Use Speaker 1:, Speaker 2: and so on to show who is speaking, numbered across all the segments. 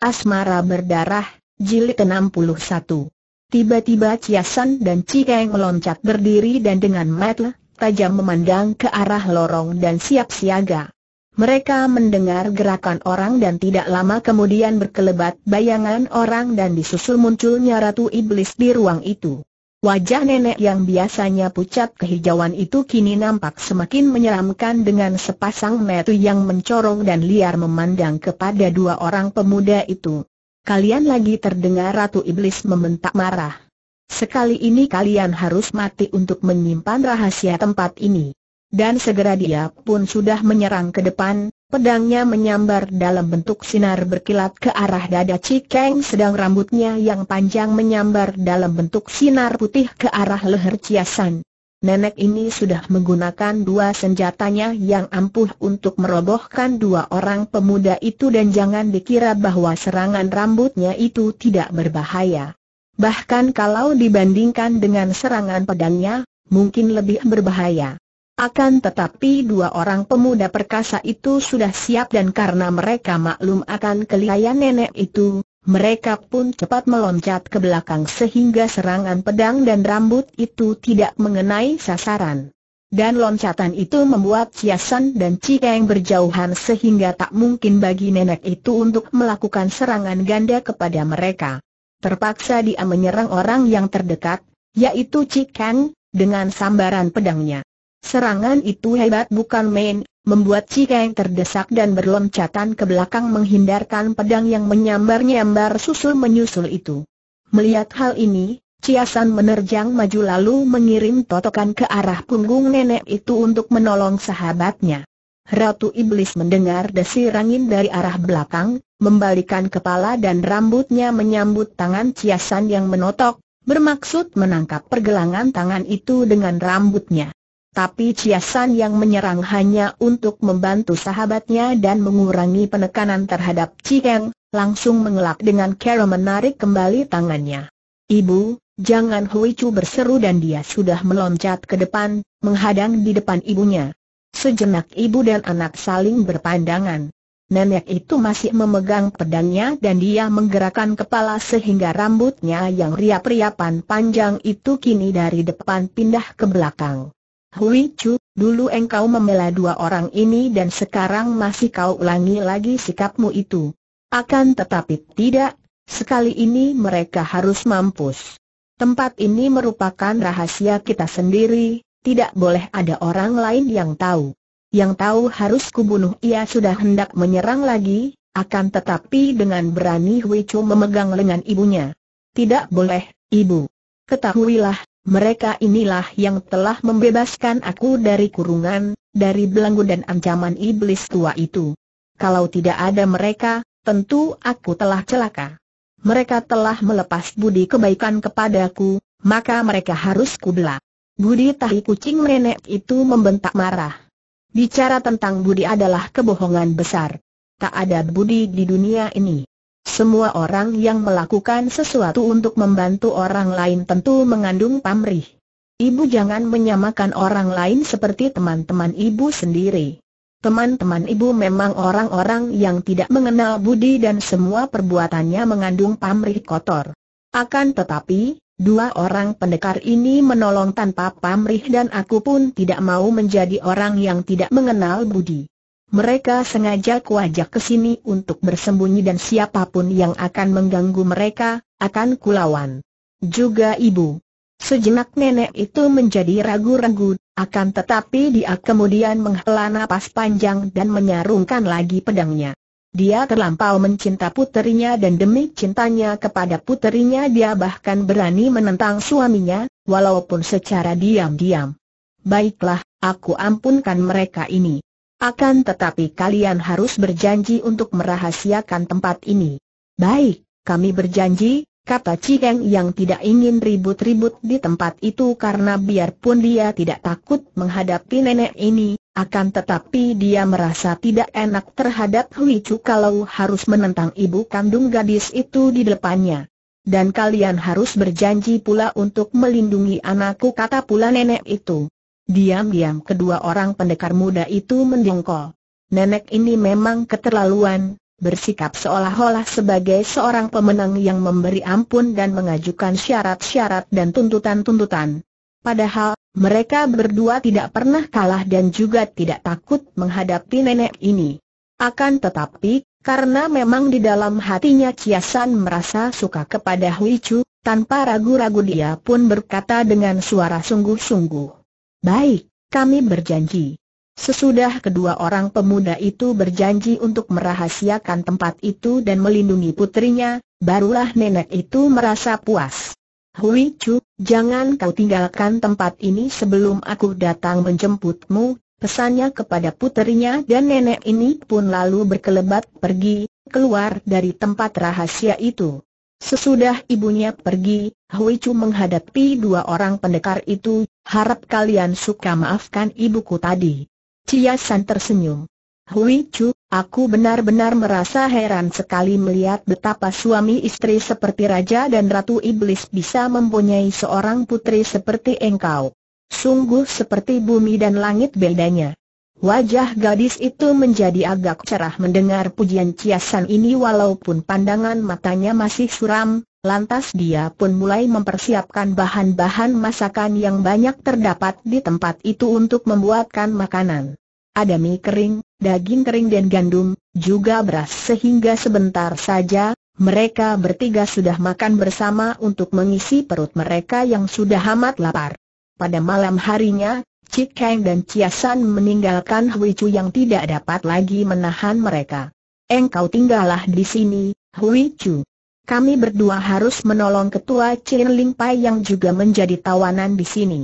Speaker 1: Asmara Berdarah, Jilid 61 Tiba-tiba Ciasan dan Cikeng meloncat berdiri dan dengan mata tajam memandang ke arah lorong dan siap siaga. Mereka mendengar gerakan orang dan tidak lama kemudian berkelebat bayangan orang dan disusul munculnya Ratu Iblis di ruang itu. Wajah nenek yang biasanya pucat kehijauan itu kini nampak semakin menyeramkan dengan sepasang mata yang mencorong dan liar memandang kepada dua orang pemuda itu. Kalian lagi terdengar Ratu Iblis membentak marah. Sekali ini kalian harus mati untuk menyimpan rahasia tempat ini. Dan segera dia pun sudah menyerang ke depan, Pedangnya menyambar dalam bentuk sinar berkilat ke arah dada Cikeng sedang rambutnya yang panjang menyambar dalam bentuk sinar putih ke arah leher Ciasan. Nenek ini sudah menggunakan dua senjatanya yang ampuh untuk merobohkan dua orang pemuda itu dan jangan dikira bahwa serangan rambutnya itu tidak berbahaya. Bahkan kalau dibandingkan dengan serangan pedangnya, mungkin lebih berbahaya. Akan tetapi dua orang pemuda perkasa itu sudah siap dan karena mereka maklum akan kelihayan nenek itu, mereka pun cepat meloncat ke belakang sehingga serangan pedang dan rambut itu tidak mengenai sasaran. Dan loncatan itu membuat Ciasan dan Cikeng berjauhan sehingga tak mungkin bagi nenek itu untuk melakukan serangan ganda kepada mereka. Terpaksa dia menyerang orang yang terdekat, yaitu Cikeng, dengan sambaran pedangnya. Serangan itu hebat bukan main, membuat Cikeng terdesak dan berloncatan ke belakang menghindarkan pedang yang menyambar-nyambar susul-menyusul itu. Melihat hal ini, Ciasan menerjang maju lalu mengirim totokan ke arah punggung nenek itu untuk menolong sahabatnya. Ratu Iblis mendengar desirangin dari arah belakang, membalikan kepala dan rambutnya menyambut tangan Ciasan yang menotok, bermaksud menangkap pergelangan tangan itu dengan rambutnya. Tapi Ciasan yang menyerang hanya untuk membantu sahabatnya dan mengurangi penekanan terhadap Cikeng, langsung mengelak dengan cara menarik kembali tangannya. Ibu, jangan Hui Chu berseru dan dia sudah meloncat ke depan, menghadang di depan ibunya. Sejenak ibu dan anak saling berpandangan. Nenek itu masih memegang pedangnya dan dia menggerakkan kepala sehingga rambutnya yang riap-riapan panjang itu kini dari depan pindah ke belakang. Hui Chu, dulu engkau membela dua orang ini dan sekarang masih kau ulangi lagi sikapmu itu. Akan tetapi tidak, sekali ini mereka harus mampus. Tempat ini merupakan rahasia kita sendiri, tidak boleh ada orang lain yang tahu. Yang tahu harus kubunuh ia sudah hendak menyerang lagi, akan tetapi dengan berani Hui Chu memegang lengan ibunya. Tidak boleh, ibu. Ketahuilah, mereka inilah yang telah membebaskan aku dari kurungan, dari belenggu dan ancaman iblis tua itu. Kalau tidak ada mereka, tentu aku telah celaka. Mereka telah melepas budi kebaikan kepadaku, maka mereka harus kubela. Budi tahi kucing nenek itu membentak marah. Bicara tentang budi adalah kebohongan besar. Tak ada budi di dunia ini. Semua orang yang melakukan sesuatu untuk membantu orang lain tentu mengandung pamrih. Ibu jangan menyamakan orang lain seperti teman-teman ibu sendiri. Teman-teman ibu memang orang-orang yang tidak mengenal budi dan semua perbuatannya mengandung pamrih kotor. Akan tetapi, dua orang pendekar ini menolong tanpa pamrih dan aku pun tidak mau menjadi orang yang tidak mengenal budi. Mereka sengaja kuajak ke sini untuk bersembunyi dan siapapun yang akan mengganggu mereka, akan kulawan. Juga ibu. Sejenak nenek itu menjadi ragu-ragu, akan tetapi dia kemudian menghela napas panjang dan menyarungkan lagi pedangnya. Dia terlampau mencinta puterinya dan demi cintanya kepada puterinya dia bahkan berani menentang suaminya, walaupun secara diam-diam. Baiklah, aku ampunkan mereka ini. Akan tetapi kalian harus berjanji untuk merahasiakan tempat ini. Baik, kami berjanji, kata Cikeng yang tidak ingin ribut-ribut di tempat itu karena biarpun dia tidak takut menghadapi nenek ini, akan tetapi dia merasa tidak enak terhadap Hui Chu kalau harus menentang ibu kandung gadis itu di depannya. Dan kalian harus berjanji pula untuk melindungi anakku kata pula nenek itu. Diam-diam kedua orang pendekar muda itu mendongkol. Nenek ini memang keterlaluan, bersikap seolah-olah sebagai seorang pemenang yang memberi ampun dan mengajukan syarat-syarat dan tuntutan-tuntutan. Padahal, mereka berdua tidak pernah kalah dan juga tidak takut menghadapi nenek ini. Akan tetapi, karena memang di dalam hatinya Kiasan merasa suka kepada Hui Chu, tanpa ragu-ragu dia pun berkata dengan suara sungguh-sungguh. Baik, kami berjanji. Sesudah kedua orang pemuda itu berjanji untuk merahasiakan tempat itu dan melindungi putrinya, barulah nenek itu merasa puas. Hui Chu, jangan kau tinggalkan tempat ini sebelum aku datang menjemputmu, pesannya kepada putrinya dan nenek ini pun lalu berkelebat pergi, keluar dari tempat rahasia itu. Sesudah ibunya pergi, Hui Chu menghadapi dua orang pendekar itu, harap kalian suka maafkan ibuku tadi. Cia San tersenyum. Hui Chu, aku benar-benar merasa heran sekali melihat betapa suami istri seperti Raja dan Ratu Iblis bisa mempunyai seorang putri seperti engkau. Sungguh seperti bumi dan langit bedanya. Wajah gadis itu menjadi agak cerah mendengar pujian ciasan ini walaupun pandangan matanya masih suram, lantas dia pun mulai mempersiapkan bahan-bahan masakan yang banyak terdapat di tempat itu untuk membuatkan makanan. Ada mie kering, daging kering dan gandum, juga beras sehingga sebentar saja, mereka bertiga sudah makan bersama untuk mengisi perut mereka yang sudah amat lapar. Pada malam harinya, Cik dan Chia San meninggalkan Hui Chu yang tidak dapat lagi menahan mereka. Engkau tinggallah di sini, Hui Chu. Kami berdua harus menolong ketua Chin Ling Pai yang juga menjadi tawanan di sini.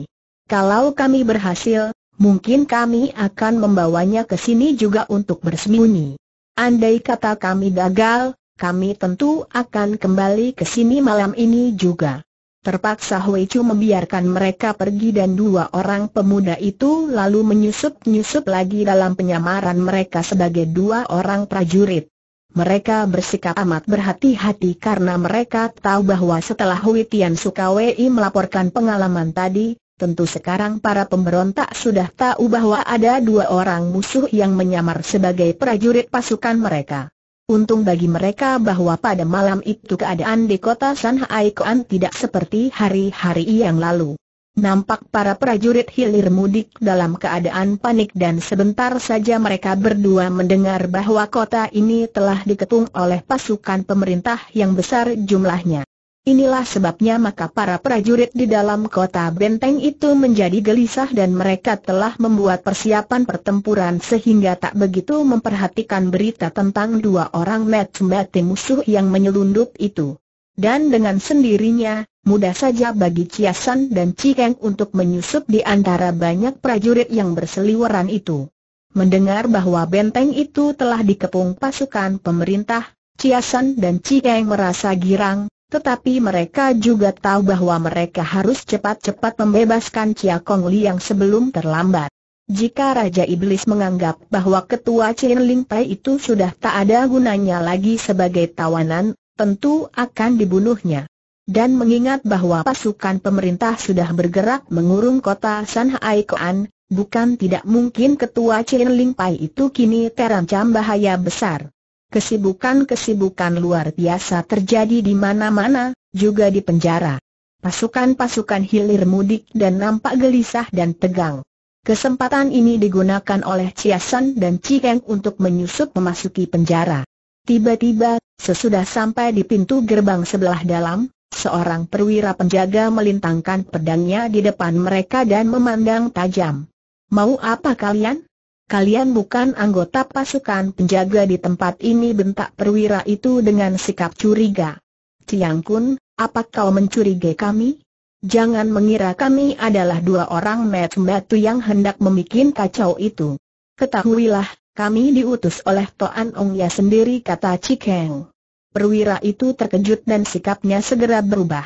Speaker 1: Kalau kami berhasil, mungkin kami akan membawanya ke sini juga untuk bersembunyi. Andai kata kami gagal, kami tentu akan kembali ke sini malam ini juga. Terpaksa Hui Chu membiarkan mereka pergi dan dua orang pemuda itu lalu menyusup-nyusup lagi dalam penyamaran mereka sebagai dua orang prajurit. Mereka bersikap amat berhati-hati karena mereka tahu bahwa setelah Hui Tian Sukawei melaporkan pengalaman tadi, tentu sekarang para pemberontak sudah tahu bahwa ada dua orang musuh yang menyamar sebagai prajurit pasukan mereka. Untung bagi mereka bahwa pada malam itu keadaan di kota Sanhai Koan tidak seperti hari-hari yang lalu. Nampak para prajurit hilir mudik dalam keadaan panik dan sebentar saja mereka berdua mendengar bahwa kota ini telah diketung oleh pasukan pemerintah yang besar jumlahnya. Inilah sebabnya maka para prajurit di dalam kota benteng itu menjadi gelisah dan mereka telah membuat persiapan pertempuran sehingga tak begitu memperhatikan berita tentang dua orang mati-mati musuh yang menyelundup itu. Dan dengan sendirinya, mudah saja bagi Ciasan dan Cikeng untuk menyusup di antara banyak prajurit yang berseliweran itu. Mendengar bahwa benteng itu telah dikepung pasukan pemerintah, Ciasan dan Cikeng merasa girang, tetapi mereka juga tahu bahwa mereka harus cepat-cepat membebaskan Chia Kong yang sebelum terlambat. Jika Raja Iblis menganggap bahwa ketua Chin Ling Pai itu sudah tak ada gunanya lagi sebagai tawanan, tentu akan dibunuhnya. Dan mengingat bahwa pasukan pemerintah sudah bergerak mengurung kota Shanghai Koan, bukan tidak mungkin ketua Chin Ling Pai itu kini terancam bahaya besar. Kesibukan-kesibukan luar biasa terjadi di mana-mana, juga di penjara. Pasukan-pasukan hilir mudik dan nampak gelisah dan tegang. Kesempatan ini digunakan oleh Chiasan dan Cikeng untuk menyusup memasuki penjara. Tiba-tiba, sesudah sampai di pintu gerbang sebelah dalam, seorang perwira penjaga melintangkan pedangnya di depan mereka dan memandang tajam. Mau apa kalian? kalian bukan anggota pasukan penjaga di tempat ini bentak perwira itu dengan sikap curiga. Tiang Kun, apa kau mencurigai kami? Jangan mengira kami adalah dua orang met batu yang hendak membuat kacau itu. Ketahuilah, kami diutus oleh Toan Ong Ya sendiri kata Cikeng. Perwira itu terkejut dan sikapnya segera berubah.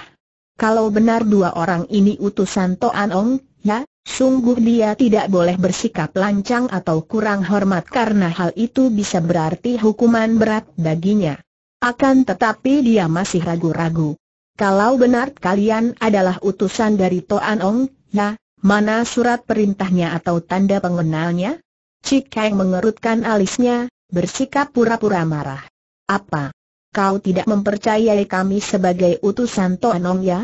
Speaker 1: Kalau benar dua orang ini utusan Toan Ong Ya, Sungguh dia tidak boleh bersikap lancang atau kurang hormat karena hal itu bisa berarti hukuman berat baginya. Akan tetapi dia masih ragu-ragu. Kalau benar kalian adalah utusan dari Toan Ong, ya, mana surat perintahnya atau tanda pengenalnya? Cik Kang mengerutkan alisnya, bersikap pura-pura marah. Apa? Kau tidak mempercayai kami sebagai utusan Toan Ong ya?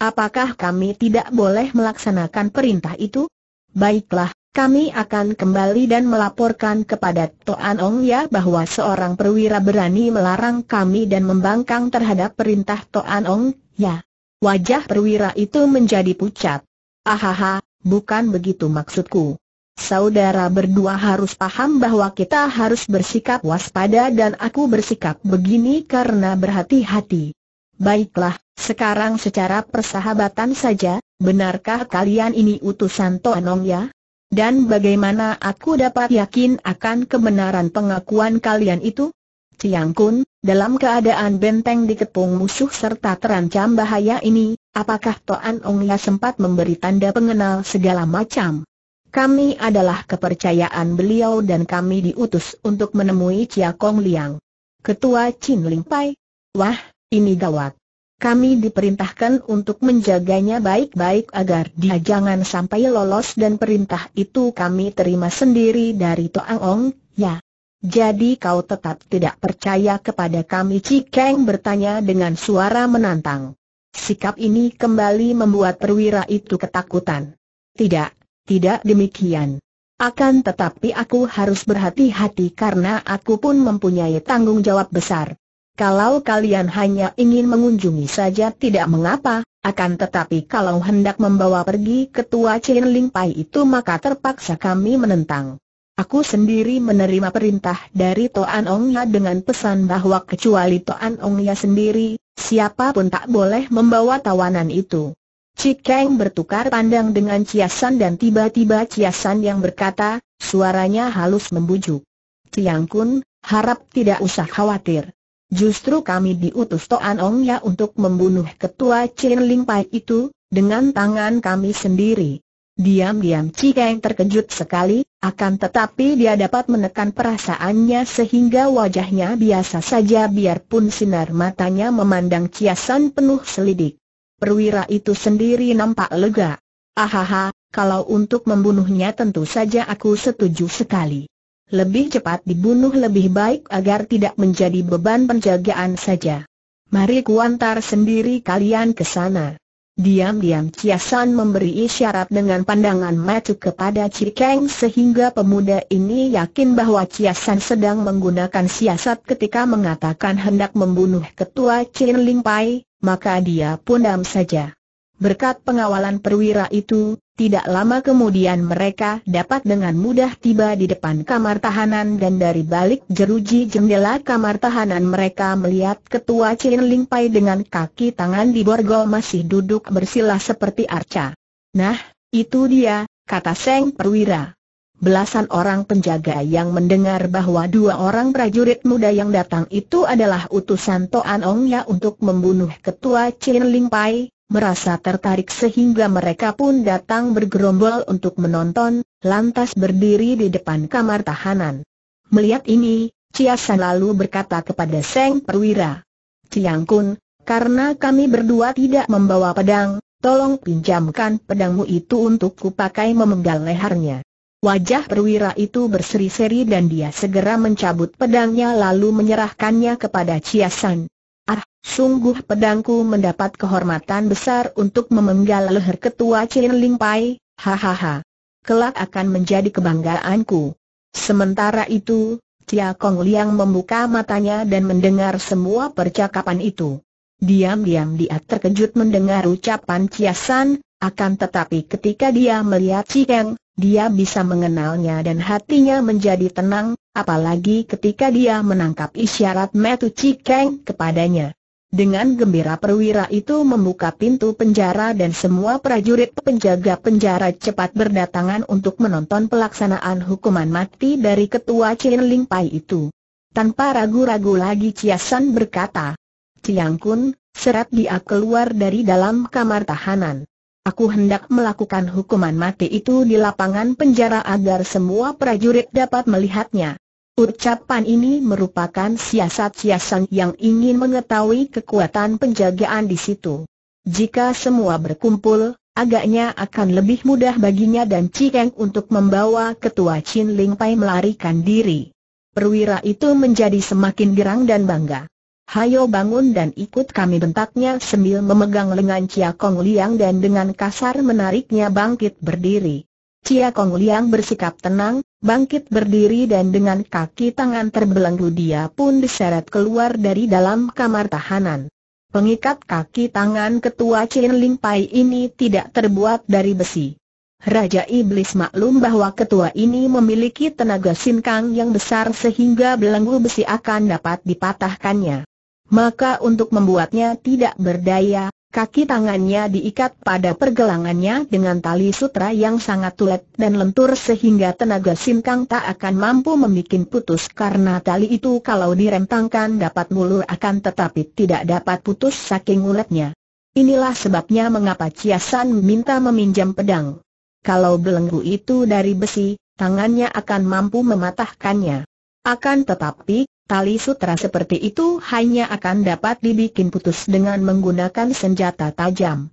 Speaker 1: Apakah kami tidak boleh melaksanakan perintah itu? Baiklah, kami akan kembali dan melaporkan kepada Toan Ong Ya bahwa seorang perwira berani melarang kami dan membangkang terhadap perintah Toan Ong Ya. Wajah perwira itu menjadi pucat. Ahaha, bukan begitu maksudku. Saudara berdua harus paham bahwa kita harus bersikap waspada dan aku bersikap begini karena berhati-hati. Baiklah, sekarang secara persahabatan saja, benarkah kalian ini utusan Toanong ya? Dan bagaimana aku dapat yakin akan kebenaran pengakuan kalian itu? Tiang Kun, dalam keadaan benteng dikepung musuh serta terancam bahaya ini, apakah Toan Ong ya sempat memberi tanda pengenal segala macam? Kami adalah kepercayaan beliau dan kami diutus untuk menemui Chia Kong Liang. Ketua Chin Ling Pai. Wah, ini gawat. Kami diperintahkan untuk menjaganya baik-baik agar dia jangan sampai lolos dan perintah itu kami terima sendiri dari Toang Ong, ya. Jadi kau tetap tidak percaya kepada kami Cikeng bertanya dengan suara menantang. Sikap ini kembali membuat perwira itu ketakutan. Tidak, tidak demikian. Akan tetapi aku harus berhati-hati karena aku pun mempunyai tanggung jawab besar. Kalau kalian hanya ingin mengunjungi saja tidak mengapa, akan tetapi kalau hendak membawa pergi ketua Chen Ling Pai itu maka terpaksa kami menentang. Aku sendiri menerima perintah dari Toan Ong Ya dengan pesan bahwa kecuali Toan Ong Ya sendiri, siapapun tak boleh membawa tawanan itu. Cikeng bertukar pandang dengan Ciasan dan tiba-tiba Ciasan yang berkata, suaranya halus membujuk. Tiang Kun, harap tidak usah khawatir. Justru kami diutus Toan Ong Ya untuk membunuh ketua Chin Ling Pai itu, dengan tangan kami sendiri. Diam-diam Cika yang terkejut sekali, akan tetapi dia dapat menekan perasaannya sehingga wajahnya biasa saja biarpun sinar matanya memandang ciasan penuh selidik. Perwira itu sendiri nampak lega. Ahaha, kalau untuk membunuhnya tentu saja aku setuju sekali lebih cepat dibunuh lebih baik agar tidak menjadi beban penjagaan saja. Mari kuantar sendiri kalian ke sana. Diam-diam Ciasan memberi isyarat dengan pandangan mata kepada Cikeng sehingga pemuda ini yakin bahwa Ciasan sedang menggunakan siasat ketika mengatakan hendak membunuh ketua Chin Ling Pai, maka dia pun diam saja. Berkat pengawalan perwira itu, tidak lama kemudian mereka dapat dengan mudah tiba di depan kamar tahanan dan dari balik jeruji jendela kamar tahanan mereka melihat ketua Chin Ling Pai dengan kaki tangan di borgol masih duduk bersila seperti arca. Nah, itu dia, kata Seng Perwira. Belasan orang penjaga yang mendengar bahwa dua orang prajurit muda yang datang itu adalah utusan Toan Ong Ya untuk membunuh ketua Chin Ling Pai, merasa tertarik sehingga mereka pun datang bergerombol untuk menonton, lantas berdiri di depan kamar tahanan. Melihat ini, Ciasan lalu berkata kepada Seng Perwira, Ciang Kun, karena kami berdua tidak membawa pedang, tolong pinjamkan pedangmu itu untuk kupakai memenggal lehernya. Wajah perwira itu berseri-seri dan dia segera mencabut pedangnya lalu menyerahkannya kepada Ciasan. Ah, sungguh pedangku mendapat kehormatan besar untuk memenggal leher ketua Chin Ling Pai, hahaha. Kelak akan menjadi kebanggaanku. Sementara itu, Tia Kong Liang membuka matanya dan mendengar semua percakapan itu. Diam-diam dia terkejut mendengar ucapan Chia San, akan tetapi ketika dia melihat Chi Kang, dia bisa mengenalnya dan hatinya menjadi tenang, apalagi ketika dia menangkap isyarat Metu Cikeng kepadanya. Dengan gembira perwira itu membuka pintu penjara dan semua prajurit penjaga penjara cepat berdatangan untuk menonton pelaksanaan hukuman mati dari ketua Chin Ling Pai itu. Tanpa ragu-ragu lagi San berkata, Ciang Kun, seret dia keluar dari dalam kamar tahanan. Aku hendak melakukan hukuman mati itu di lapangan penjara agar semua prajurit dapat melihatnya. Ucapan ini merupakan siasat-siasan yang ingin mengetahui kekuatan penjagaan di situ. Jika semua berkumpul, agaknya akan lebih mudah baginya dan Cikeng untuk membawa ketua Chin Ling Pai melarikan diri. Perwira itu menjadi semakin gerang dan bangga. Hayo bangun dan ikut kami bentaknya sambil memegang lengan Cia Kong Liang dan dengan kasar menariknya bangkit berdiri. Cia Kong Liang bersikap tenang, bangkit berdiri dan dengan kaki tangan terbelenggu dia pun diseret keluar dari dalam kamar tahanan. Pengikat kaki tangan ketua Chin Ling Pai ini tidak terbuat dari besi. Raja Iblis maklum bahwa ketua ini memiliki tenaga sinkang yang besar sehingga belenggu besi akan dapat dipatahkannya. Maka untuk membuatnya tidak berdaya, kaki tangannya diikat pada pergelangannya dengan tali sutra yang sangat tulet dan lentur sehingga tenaga Simkang tak akan mampu membuat putus karena tali itu kalau direntangkan dapat mulur akan tetapi tidak dapat putus saking uletnya. Inilah sebabnya mengapa Ciasan minta meminjam pedang. Kalau belenggu itu dari besi, tangannya akan mampu mematahkannya. Akan tetapi, Tali sutra seperti itu hanya akan dapat dibikin putus dengan menggunakan senjata tajam.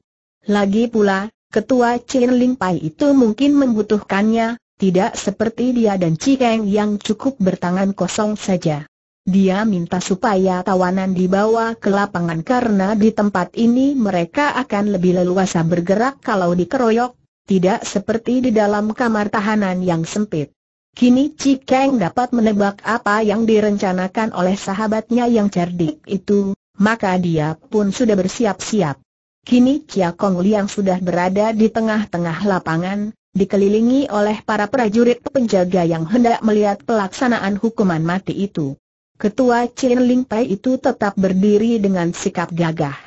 Speaker 1: Lagi pula, ketua Chin Ling Pai itu mungkin membutuhkannya, tidak seperti dia dan Cikeng yang cukup bertangan kosong saja. Dia minta supaya tawanan dibawa ke lapangan karena di tempat ini mereka akan lebih leluasa bergerak kalau dikeroyok, tidak seperti di dalam kamar tahanan yang sempit. Kini Cikeng dapat menebak apa yang direncanakan oleh sahabatnya yang cerdik itu, maka dia pun sudah bersiap-siap. Kini Chia Kong Liang sudah berada di tengah-tengah lapangan, dikelilingi oleh para prajurit penjaga yang hendak melihat pelaksanaan hukuman mati itu. Ketua Chin Ling Pai itu tetap berdiri dengan sikap gagah.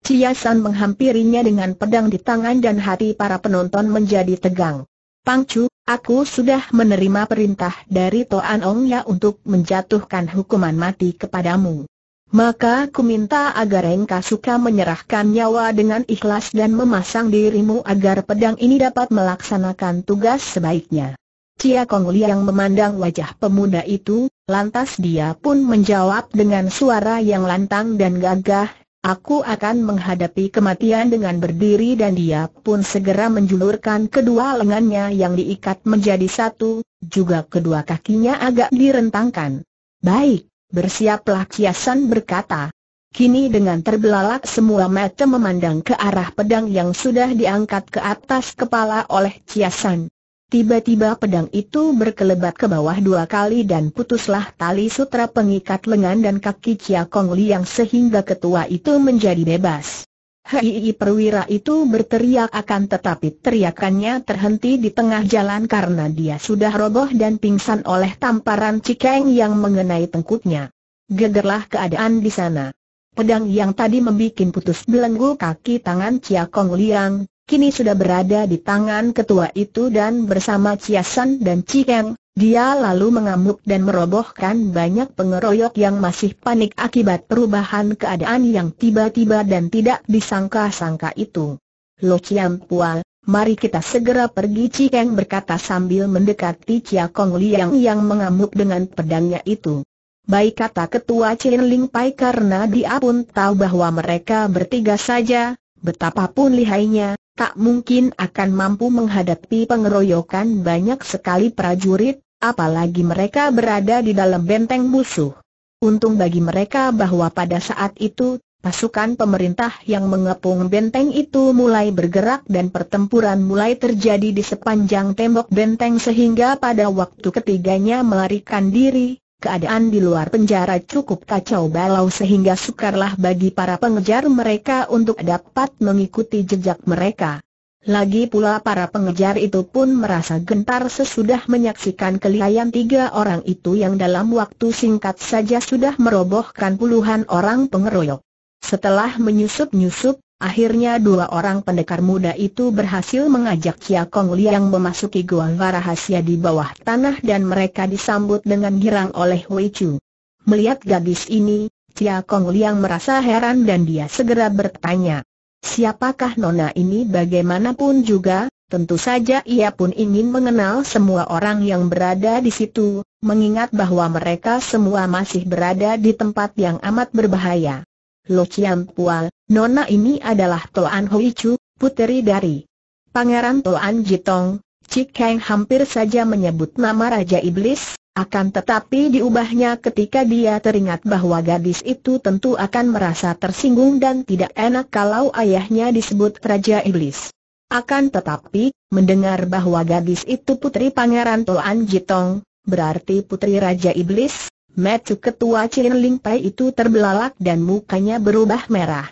Speaker 1: Chia San menghampirinya dengan pedang di tangan dan hati para penonton menjadi tegang. Pang Chu. Aku sudah menerima perintah dari Toan Ong Ya untuk menjatuhkan hukuman mati kepadamu. Maka ku minta agar Engkau suka menyerahkan nyawa dengan ikhlas dan memasang dirimu agar pedang ini dapat melaksanakan tugas sebaiknya. Cia Kongli yang memandang wajah pemuda itu, lantas dia pun menjawab dengan suara yang lantang dan gagah, Aku akan menghadapi kematian dengan berdiri dan dia pun segera menjulurkan kedua lengannya yang diikat menjadi satu, juga kedua kakinya agak direntangkan. Baik, bersiaplah Kiasan berkata. Kini dengan terbelalak semua mata memandang ke arah pedang yang sudah diangkat ke atas kepala oleh Kiasan. Tiba-tiba pedang itu berkelebat ke bawah dua kali dan putuslah tali sutra pengikat lengan dan kaki Chia Kong Liang sehingga ketua itu menjadi bebas. Hei perwira itu berteriak akan tetapi teriakannya terhenti di tengah jalan karena dia sudah roboh dan pingsan oleh tamparan cikeng yang mengenai tengkuknya. Gegerlah keadaan di sana. Pedang yang tadi membuat putus belenggu kaki tangan Chia Kong Liang, kini sudah berada di tangan ketua itu dan bersama Ciasan dan Cikeng, dia lalu mengamuk dan merobohkan banyak pengeroyok yang masih panik akibat perubahan keadaan yang tiba-tiba dan tidak disangka-sangka itu. Lo Ciam Pual, mari kita segera pergi Cikeng berkata sambil mendekati Cia Kong Liang yang mengamuk dengan pedangnya itu. Baik kata ketua Chin Ling Pai karena dia pun tahu bahwa mereka bertiga saja, betapapun lihainya, tak mungkin akan mampu menghadapi pengeroyokan banyak sekali prajurit, apalagi mereka berada di dalam benteng musuh. Untung bagi mereka bahwa pada saat itu, pasukan pemerintah yang mengepung benteng itu mulai bergerak dan pertempuran mulai terjadi di sepanjang tembok benteng sehingga pada waktu ketiganya melarikan diri, Keadaan di luar penjara cukup kacau balau sehingga sukarlah bagi para pengejar mereka untuk dapat mengikuti jejak mereka. Lagi pula para pengejar itu pun merasa gentar sesudah menyaksikan kelihayan tiga orang itu yang dalam waktu singkat saja sudah merobohkan puluhan orang pengeroyok. Setelah menyusup-nyusup, Akhirnya dua orang pendekar muda itu berhasil mengajak Chia Kong Liang memasuki gua rahasia di bawah tanah dan mereka disambut dengan girang oleh Wei Chu. Melihat gadis ini, Chia Kong Liang merasa heran dan dia segera bertanya, siapakah nona ini bagaimanapun juga, tentu saja ia pun ingin mengenal semua orang yang berada di situ, mengingat bahwa mereka semua masih berada di tempat yang amat berbahaya. Lo Chiang Pual, nona ini adalah Toan Hui Chu, puteri dari Pangeran Toan Jitong, Cik Kang hampir saja menyebut nama Raja Iblis, akan tetapi diubahnya ketika dia teringat bahwa gadis itu tentu akan merasa tersinggung dan tidak enak kalau ayahnya disebut Raja Iblis. Akan tetapi, mendengar bahwa gadis itu putri Pangeran Toan Jitong, berarti putri Raja Iblis, Metu ketua Chin Ling Pai itu terbelalak dan mukanya berubah merah.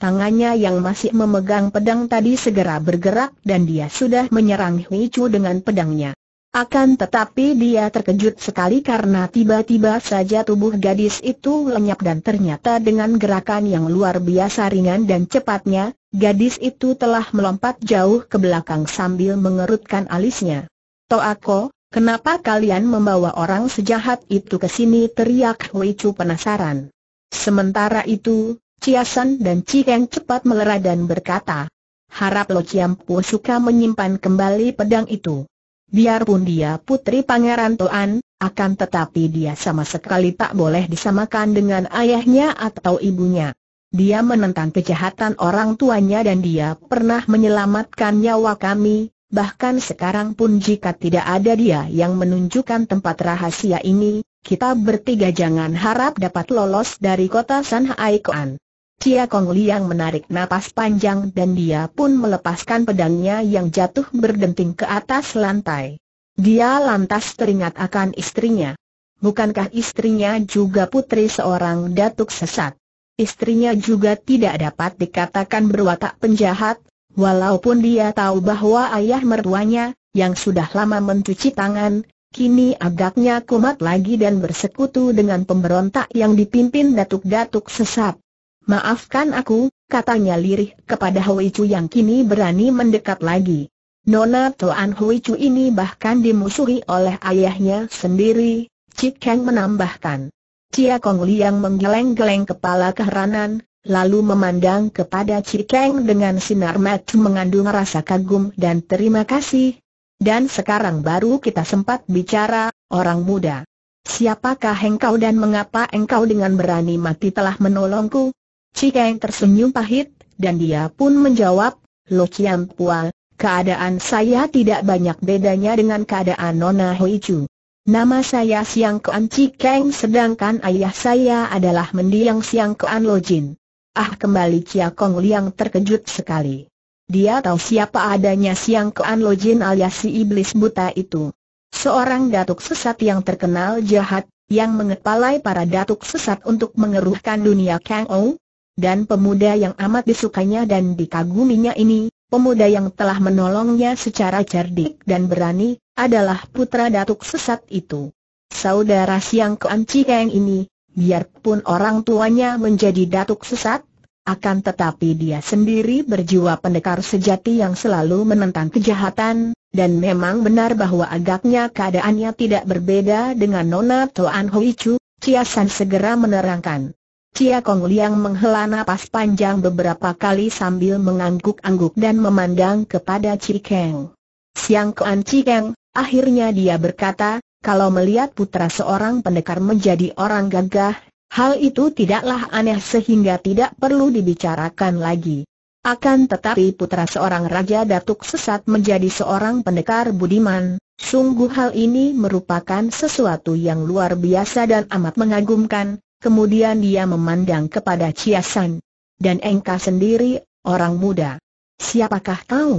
Speaker 1: Tangannya yang masih memegang pedang tadi segera bergerak dan dia sudah menyerang Hui Chu dengan pedangnya. Akan tetapi dia terkejut sekali karena tiba-tiba saja tubuh gadis itu lenyap dan ternyata dengan gerakan yang luar biasa ringan dan cepatnya, gadis itu telah melompat jauh ke belakang sambil mengerutkan alisnya. Toako, Kenapa kalian membawa orang sejahat itu ke sini? teriak Hui Chu penasaran. Sementara itu, San dan Cikeng cepat melerai dan berkata, Harap Lo Chiam Pu suka menyimpan kembali pedang itu. Biarpun dia putri pangeran Toan, akan tetapi dia sama sekali tak boleh disamakan dengan ayahnya atau ibunya. Dia menentang kejahatan orang tuanya dan dia pernah menyelamatkan nyawa kami, bahkan sekarang pun jika tidak ada dia yang menunjukkan tempat rahasia ini, kita bertiga jangan harap dapat lolos dari kota Shanghai Koan. Tia Kong Liang menarik napas panjang dan dia pun melepaskan pedangnya yang jatuh berdenting ke atas lantai. Dia lantas teringat akan istrinya. Bukankah istrinya juga putri seorang datuk sesat? Istrinya juga tidak dapat dikatakan berwatak penjahat, Walaupun dia tahu bahwa ayah mertuanya, yang sudah lama mencuci tangan, kini agaknya kumat lagi dan bersekutu dengan pemberontak yang dipimpin datuk-datuk sesat. Maafkan aku, katanya lirih kepada Hui Chu yang kini berani mendekat lagi. Nona Toan Hui Chu ini bahkan dimusuhi oleh ayahnya sendiri, Cik Kang menambahkan. Cia Kong Liang menggeleng-geleng kepala keheranan, lalu memandang kepada Cikeng dengan sinar mata mengandung rasa kagum dan terima kasih. Dan sekarang baru kita sempat bicara, orang muda. Siapakah engkau dan mengapa engkau dengan berani mati telah menolongku? Cikeng tersenyum pahit, dan dia pun menjawab, Lo Chiam Pua, keadaan saya tidak banyak bedanya dengan keadaan Nona Hui Chu. Nama saya Siang Kuan Cikeng sedangkan ayah saya adalah mendiang Siang Kuan Lojin. Ah kembali Chia Kong Liang terkejut sekali. Dia tahu siapa adanya Siang Kean Lo Jin alias si iblis buta itu. Seorang datuk sesat yang terkenal jahat, yang mengepalai para datuk sesat untuk mengeruhkan dunia Kang Ou. Dan pemuda yang amat disukainya dan dikaguminya ini, pemuda yang telah menolongnya secara cerdik dan berani, adalah putra datuk sesat itu. Saudara Siang Kean Kang ini, Biarpun orang tuanya menjadi datuk sesat, akan tetapi dia sendiri berjiwa pendekar sejati yang selalu menentang kejahatan, dan memang benar bahwa agaknya keadaannya tidak berbeda dengan Nona Toan Hui Chu, Chia San segera menerangkan. Chia Kong Liang menghela napas panjang beberapa kali sambil mengangguk-angguk dan memandang kepada Chi Keng. Siang Kuan Chi Keng, akhirnya dia berkata, kalau melihat putra seorang pendekar menjadi orang gagah, hal itu tidaklah aneh sehingga tidak perlu dibicarakan lagi. Akan tetapi putra seorang raja datuk sesat menjadi seorang pendekar budiman, sungguh hal ini merupakan sesuatu yang luar biasa dan amat mengagumkan, kemudian dia memandang kepada Ciasan. Dan Engka sendiri, orang muda. Siapakah kau?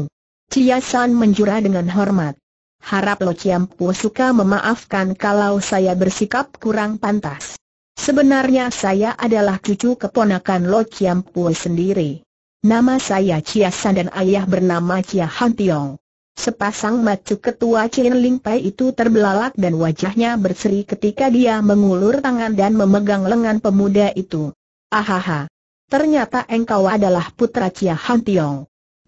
Speaker 1: Ciasan menjura dengan hormat harap Lo Ciampu suka memaafkan kalau saya bersikap kurang pantas. Sebenarnya saya adalah cucu keponakan Lo Ciampu sendiri. Nama saya Chia San dan ayah bernama Chia Han Tiong. Sepasang macu ketua Chin Ling Pai itu terbelalak dan wajahnya berseri ketika dia mengulur tangan dan memegang lengan pemuda itu. Ahaha. Ternyata engkau adalah putra Chia Han Tiong.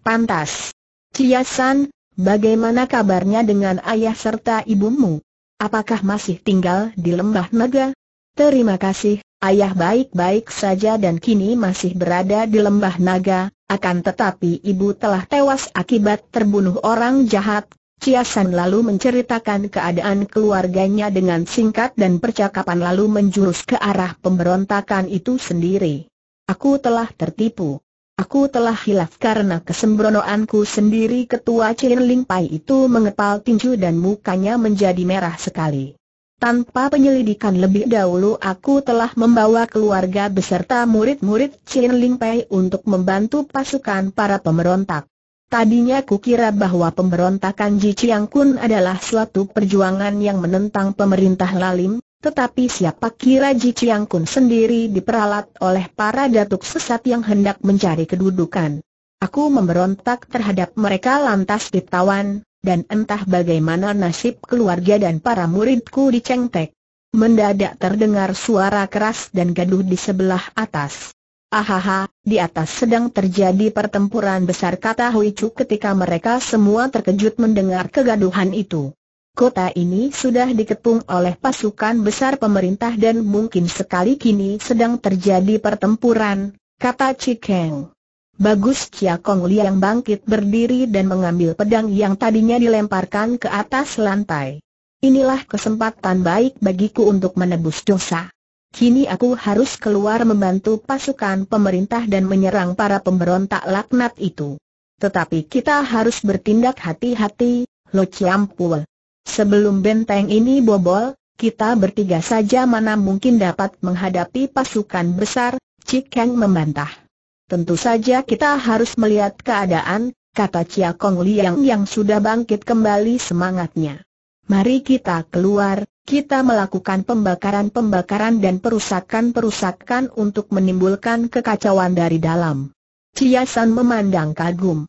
Speaker 1: Pantas. Chia San, Bagaimana kabarnya dengan ayah serta ibumu? Apakah masih tinggal di lembah naga? Terima kasih, ayah baik-baik saja dan kini masih berada di lembah naga, akan tetapi ibu telah tewas akibat terbunuh orang jahat. Ciasan lalu menceritakan keadaan keluarganya dengan singkat dan percakapan lalu menjurus ke arah pemberontakan itu sendiri. Aku telah tertipu. Aku telah hilaf karena kesembronoanku sendiri ketua Chin Ling Pai itu mengepal tinju dan mukanya menjadi merah sekali. Tanpa penyelidikan lebih dahulu aku telah membawa keluarga beserta murid-murid Chin Ling Pai untuk membantu pasukan para pemberontak. Tadinya kukira bahwa pemberontakan Ji Chiang Kun adalah suatu perjuangan yang menentang pemerintah lalim, tetapi siapa kira Ji Chiang Kun sendiri diperalat oleh para datuk sesat yang hendak mencari kedudukan. Aku memberontak terhadap mereka lantas ditawan, dan entah bagaimana nasib keluarga dan para muridku di Cengtek. Mendadak terdengar suara keras dan gaduh di sebelah atas. Ahaha, di atas sedang terjadi pertempuran besar kata Hui Chu ketika mereka semua terkejut mendengar kegaduhan itu. Kota ini sudah dikepung oleh pasukan besar pemerintah dan mungkin sekali kini sedang terjadi pertempuran, kata Cikeng. Bagus Chia Kong Liang bangkit berdiri dan mengambil pedang yang tadinya dilemparkan ke atas lantai. Inilah kesempatan baik bagiku untuk menebus dosa. Kini aku harus keluar membantu pasukan pemerintah dan menyerang para pemberontak laknat itu. Tetapi kita harus bertindak hati-hati, Lo Chiam Sebelum benteng ini bobol, kita bertiga saja mana mungkin dapat menghadapi pasukan besar, Cik Kang membantah. Tentu saja kita harus melihat keadaan, kata Chia Kong Liang yang sudah bangkit kembali semangatnya. Mari kita keluar, kita melakukan pembakaran-pembakaran dan perusakan-perusakan untuk menimbulkan kekacauan dari dalam. Chia San memandang kagum.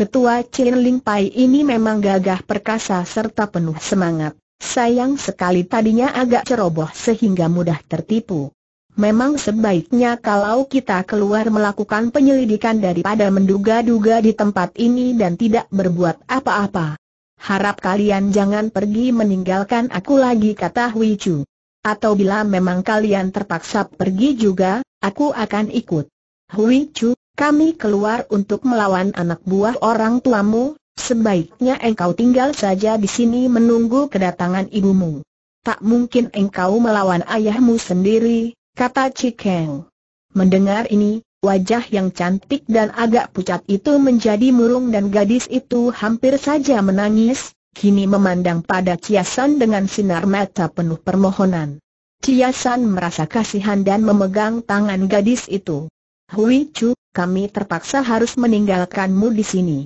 Speaker 1: Ketua Chin Ling Pai ini memang gagah perkasa serta penuh semangat. Sayang sekali tadinya agak ceroboh sehingga mudah tertipu. Memang sebaiknya kalau kita keluar melakukan penyelidikan daripada menduga-duga di tempat ini dan tidak berbuat apa-apa. Harap kalian jangan pergi meninggalkan aku lagi kata Hui Chu. Atau bila memang kalian terpaksa pergi juga, aku akan ikut. Hui Chu, kami keluar untuk melawan anak buah orang tuamu, sebaiknya engkau tinggal saja di sini menunggu kedatangan ibumu. Tak mungkin engkau melawan ayahmu sendiri, kata Cikeng. Mendengar ini, wajah yang cantik dan agak pucat itu menjadi murung dan gadis itu hampir saja menangis, kini memandang pada Ciasan dengan sinar mata penuh permohonan. Ciasan merasa kasihan dan memegang tangan gadis itu. Hui Chu, kami terpaksa harus meninggalkanmu di sini.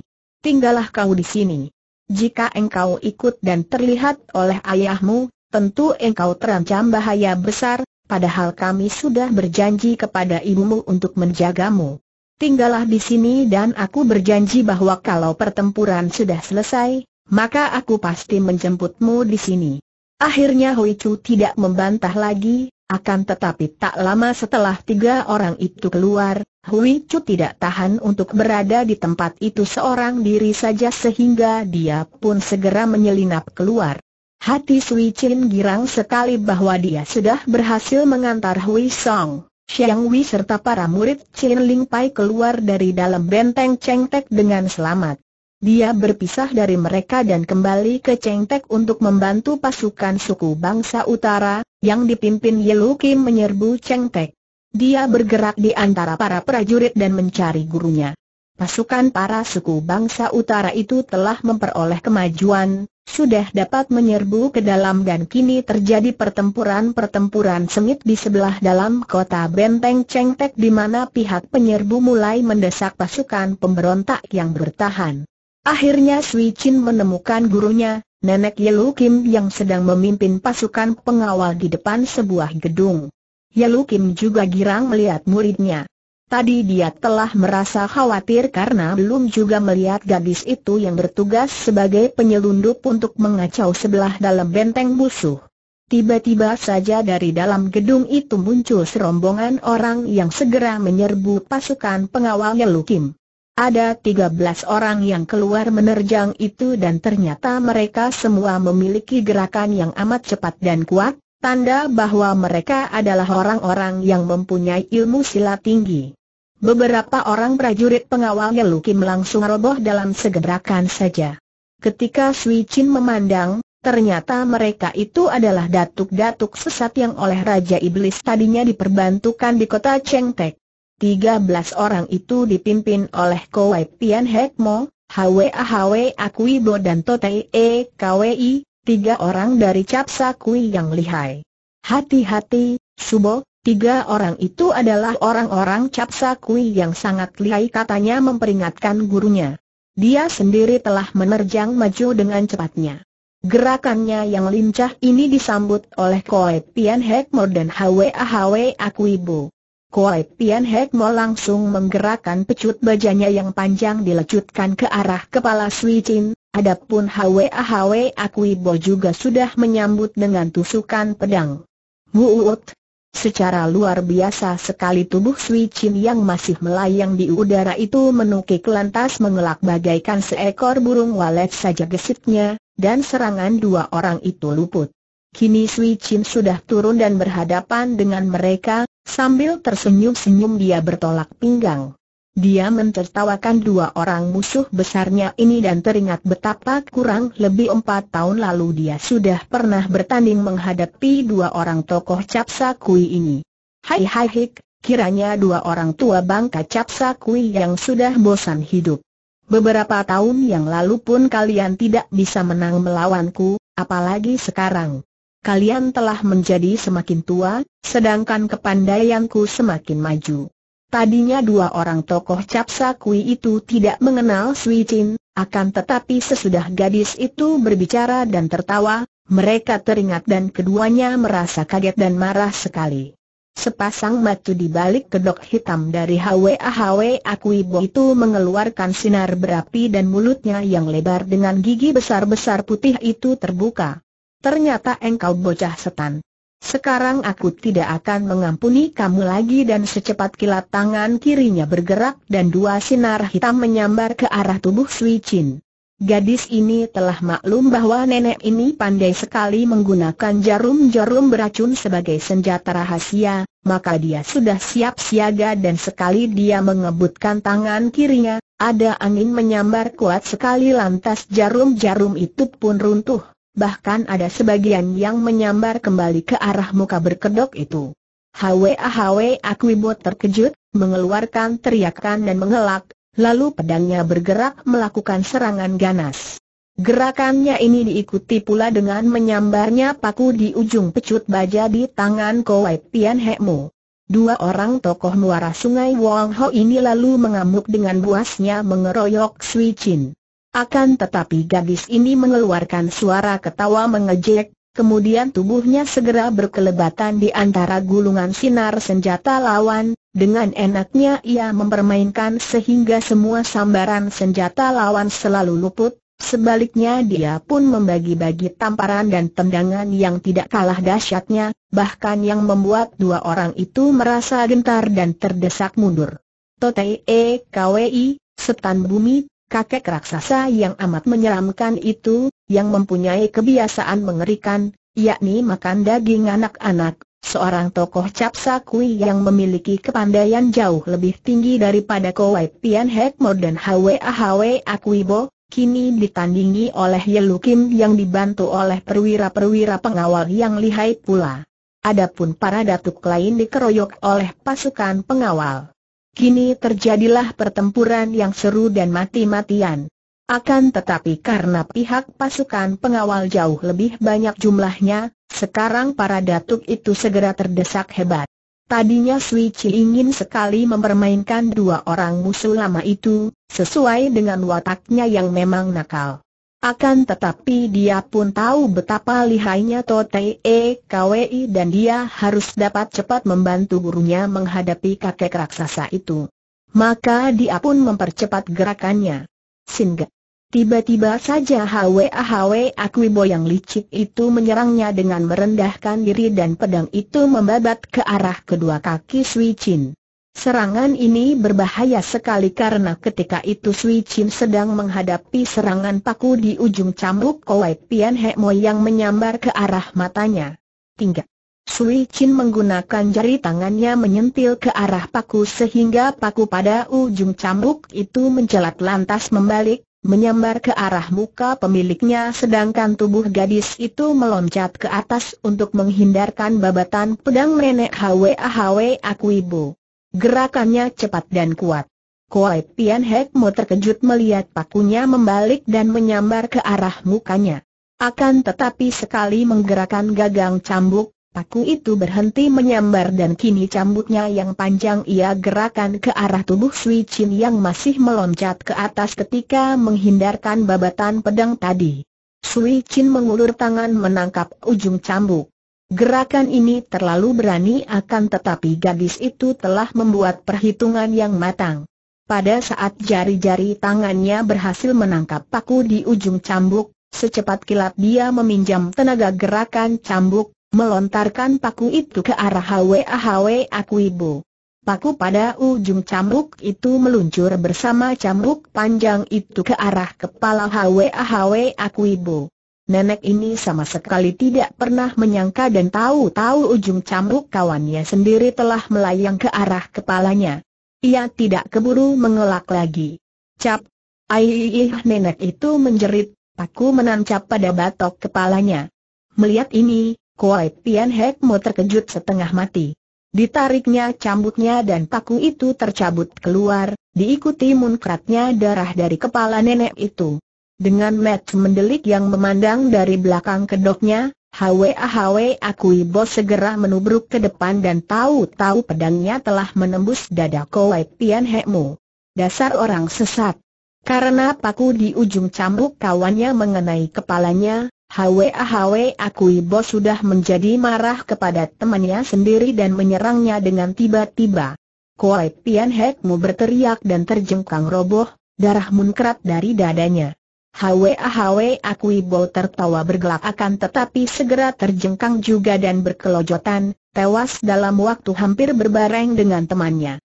Speaker 1: Tinggallah kau di sini. Jika engkau ikut dan terlihat oleh ayahmu, tentu engkau terancam bahaya besar, padahal kami sudah berjanji kepada ibumu untuk menjagamu. Tinggallah di sini dan aku berjanji bahwa kalau pertempuran sudah selesai, maka aku pasti menjemputmu di sini. Akhirnya Hui Chu tidak membantah lagi, akan tetapi tak lama setelah tiga orang itu keluar, Hui Chu tidak tahan untuk berada di tempat itu seorang diri saja sehingga dia pun segera menyelinap keluar. Hati Sui Chin girang sekali bahwa dia sudah berhasil mengantar Hui Song, Xiang Wei serta para murid Chin Ling Pai keluar dari dalam benteng Cheng Tek dengan selamat. Dia berpisah dari mereka dan kembali ke Cheng Tek untuk membantu pasukan suku bangsa utara, yang dipimpin Yelu Kim menyerbu Cheng Tek. Dia bergerak di antara para prajurit dan mencari gurunya. Pasukan para suku bangsa utara itu telah memperoleh kemajuan, sudah dapat menyerbu ke dalam dan kini terjadi pertempuran-pertempuran sengit di sebelah dalam kota Benteng Chengtek di mana pihak penyerbu mulai mendesak pasukan pemberontak yang bertahan. Akhirnya Sui Chin menemukan gurunya, Nenek Yelu Kim yang sedang memimpin pasukan pengawal di depan sebuah gedung. Yelu Kim juga girang melihat muridnya. Tadi dia telah merasa khawatir karena belum juga melihat gadis itu yang bertugas sebagai penyelundup untuk mengacau sebelah dalam benteng musuh. Tiba-tiba saja dari dalam gedung itu muncul serombongan orang yang segera menyerbu pasukan pengawal Yelu Kim. Ada 13 orang yang keluar menerjang itu dan ternyata mereka semua memiliki gerakan yang amat cepat dan kuat, tanda bahwa mereka adalah orang-orang yang mempunyai ilmu silat tinggi. Beberapa orang prajurit pengawalnya Lukim langsung roboh dalam segerakan saja. Ketika Sui Chin memandang, ternyata mereka itu adalah datuk-datuk sesat yang oleh Raja Iblis tadinya diperbantukan di kota Cheng Tek. 13 orang itu dipimpin oleh Kowai Pian Hek Mo, Hwa Hwa Akui dan Totei E Kwi, tiga orang dari Capsa Kui yang lihai. Hati-hati, Subo, tiga orang itu adalah orang-orang Capsa Kui yang sangat lihai katanya memperingatkan gurunya. Dia sendiri telah menerjang maju dengan cepatnya. Gerakannya yang lincah ini disambut oleh Koe Pian Hek dan Hwa Hwa Akui Kuai Pian Hek Mo langsung menggerakkan pecut bajanya yang panjang dilecutkan ke arah kepala Sui Chin, adapun Hwa Hwa Akui Bo juga sudah menyambut dengan tusukan pedang. Muut. Secara luar biasa sekali tubuh Sui Chin yang masih melayang di udara itu menukik lantas mengelak bagaikan seekor burung walet saja gesitnya, dan serangan dua orang itu luput. Kini Sui Chin sudah turun dan berhadapan dengan mereka, sambil tersenyum-senyum dia bertolak pinggang. Dia mentertawakan dua orang musuh besarnya ini dan teringat betapa kurang lebih empat tahun lalu dia sudah pernah bertanding menghadapi dua orang tokoh Capsa Kui ini. Hai hai hik, kiranya dua orang tua bangka Capsa Kui yang sudah bosan hidup. Beberapa tahun yang lalu pun kalian tidak bisa menang melawanku, apalagi sekarang kalian telah menjadi semakin tua, sedangkan kepandaianku semakin maju. Tadinya dua orang tokoh Capsa Kui itu tidak mengenal Sui Chin, akan tetapi sesudah gadis itu berbicara dan tertawa, mereka teringat dan keduanya merasa kaget dan marah sekali. Sepasang mata di balik kedok hitam dari Akui Akuibo itu mengeluarkan sinar berapi dan mulutnya yang lebar dengan gigi besar-besar putih itu terbuka. Ternyata engkau bocah setan. Sekarang aku tidak akan mengampuni kamu lagi dan secepat kilat tangan kirinya bergerak dan dua sinar hitam menyambar ke arah tubuh Sui Chin. Gadis ini telah maklum bahwa nenek ini pandai sekali menggunakan jarum-jarum beracun sebagai senjata rahasia, maka dia sudah siap siaga dan sekali dia mengebutkan tangan kirinya, ada angin menyambar kuat sekali lantas jarum-jarum itu pun runtuh bahkan ada sebagian yang menyambar kembali ke arah muka berkedok itu. Hwa Hwa Akwibo terkejut, mengeluarkan teriakan dan mengelak, lalu pedangnya bergerak melakukan serangan ganas. Gerakannya ini diikuti pula dengan menyambarnya paku di ujung pecut baja di tangan Kowai Pian Hekmu. Dua orang tokoh muara sungai Wong Ho ini lalu mengamuk dengan buasnya mengeroyok Sui Chin. Akan tetapi gadis ini mengeluarkan suara ketawa mengejek, kemudian tubuhnya segera berkelebatan di antara gulungan sinar senjata lawan, dengan enaknya ia mempermainkan sehingga semua sambaran senjata lawan selalu luput, sebaliknya dia pun membagi-bagi tamparan dan tendangan yang tidak kalah dahsyatnya, bahkan yang membuat dua orang itu merasa gentar dan terdesak mundur. Totei e, Kwi, setan bumi, kakek raksasa yang amat menyeramkan itu, yang mempunyai kebiasaan mengerikan, yakni makan daging anak-anak, seorang tokoh capsa kui yang memiliki kepandaian jauh lebih tinggi daripada Kowai Pian Hekmo dan Hwa Hwa Akuibo, kini ditandingi oleh Yelu Kim yang dibantu oleh perwira-perwira pengawal yang lihai pula. Adapun para datuk lain dikeroyok oleh pasukan pengawal. Kini terjadilah pertempuran yang seru dan mati-matian. Akan tetapi karena pihak pasukan pengawal jauh lebih banyak jumlahnya, sekarang para datuk itu segera terdesak hebat. Tadinya Sui Chi ingin sekali mempermainkan dua orang musuh lama itu, sesuai dengan wataknya yang memang nakal. Akan tetapi dia pun tahu betapa lihainya Totei e, KWI e dan dia harus dapat cepat membantu gurunya menghadapi kakek raksasa itu. Maka dia pun mempercepat gerakannya. Singgah. Tiba-tiba saja HWA-HWA Akwibo yang licik itu menyerangnya dengan merendahkan diri dan pedang itu membabat ke arah kedua kaki Sui Chin. Serangan ini berbahaya sekali karena ketika itu Sui Chin sedang menghadapi serangan paku di ujung cambuk Kowai Pian He Mo yang menyambar ke arah matanya. Tiga. Sui Chin menggunakan jari tangannya menyentil ke arah paku sehingga paku pada ujung cambuk itu mencelat lantas membalik, menyambar ke arah muka pemiliknya sedangkan tubuh gadis itu meloncat ke atas untuk menghindarkan babatan pedang nenek Hwa Hwa Aku Ibu. Gerakannya cepat dan kuat. Kuai Pian Hek Mo terkejut melihat pakunya membalik dan menyambar ke arah mukanya. Akan tetapi sekali menggerakkan gagang cambuk, paku itu berhenti menyambar dan kini cambuknya yang panjang ia gerakan ke arah tubuh Sui Chin yang masih meloncat ke atas ketika menghindarkan babatan pedang tadi. Sui Chin mengulur tangan menangkap ujung cambuk. Gerakan ini terlalu berani akan tetapi gadis itu telah membuat perhitungan yang matang. Pada saat jari-jari tangannya berhasil menangkap paku di ujung cambuk, secepat kilat dia meminjam tenaga gerakan cambuk, melontarkan paku itu ke arah Hwa Hwa Paku pada ujung cambuk itu meluncur bersama cambuk panjang itu ke arah kepala Hwa Hwa nenek ini sama sekali tidak pernah menyangka dan tahu-tahu ujung cambuk kawannya sendiri telah melayang ke arah kepalanya. Ia tidak keburu mengelak lagi. Cap, aiiih nenek itu menjerit, Paku menancap pada batok kepalanya. Melihat ini, Kuai Pian Hek terkejut setengah mati. Ditariknya cambuknya dan paku itu tercabut keluar, diikuti munkratnya darah dari kepala nenek itu. Dengan match mendelik yang memandang dari belakang kedoknya, Hwa-hwa akui bos segera menubruk ke depan dan tahu-tahu pedangnya telah menembus dada Kowai Pian Hekmu. Dasar orang sesat. Karena paku di ujung cambuk kawannya mengenai kepalanya, Hwa-hwa akui bos sudah menjadi marah kepada temannya sendiri dan menyerangnya dengan tiba-tiba. Kowai Pian Hekmu berteriak dan terjengkang roboh, darah munkrat dari dadanya. Hwa Hwa Akuibo tertawa bergelak akan tetapi segera terjengkang juga dan berkelojotan, tewas dalam waktu hampir berbareng dengan temannya.